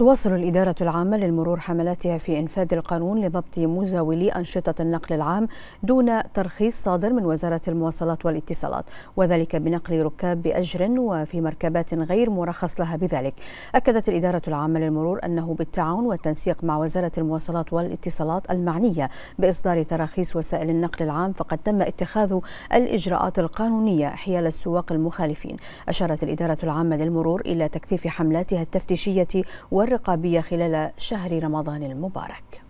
تواصل الإدارة العامة للمرور حملاتها في إنفاذ القانون لضبط مزاولي أنشطة النقل العام دون ترخيص صادر من وزارة المواصلات والاتصالات وذلك بنقل ركاب بأجر وفي مركبات غير مرخص لها بذلك أكدت الإدارة العامة للمرور أنه بالتعاون والتنسيق مع وزارة المواصلات والاتصالات المعنية بإصدار تراخيص وسائل النقل العام فقد تم اتخاذ الإجراءات القانونية حيال السواق المخالفين أشارت الإدارة العامة للمرور إلى تكثيف حملاتها التفتيشية والر الرقابية خلال شهر رمضان المبارك